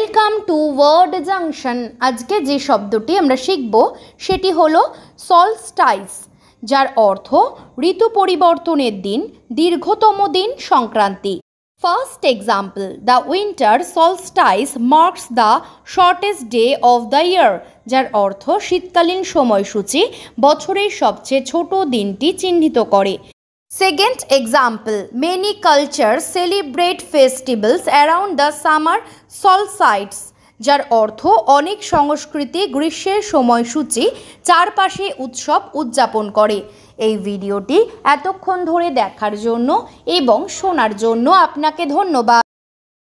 Welcome to word junction আজকে যে শব্দটি আমরা শিখব সেটি হলো সলস্টাইস যার অর্থ ঋতু পরিবর্তনের দিন দীর্ঘতম দিন সংক্রান্তি first example the winter solstice marks the shortest day of the year যার অর্থ শীতকালীন সময়সূচি বছরের সবচেয়ে ছোট দিনটি চিহ্নিত করে Second example, many cultures celebrate festivals around the summer solstice. যার অর্থ অনেক সংস্কৃতি গ্রীষ্মের সময়সূচি চারপাশে উৎসব উদযাপন করে এই ভিডিওটি এতক্ষণ ধরে দেখার জন্য এবং শোনার জন্য আপনাকে ধন্যবাদ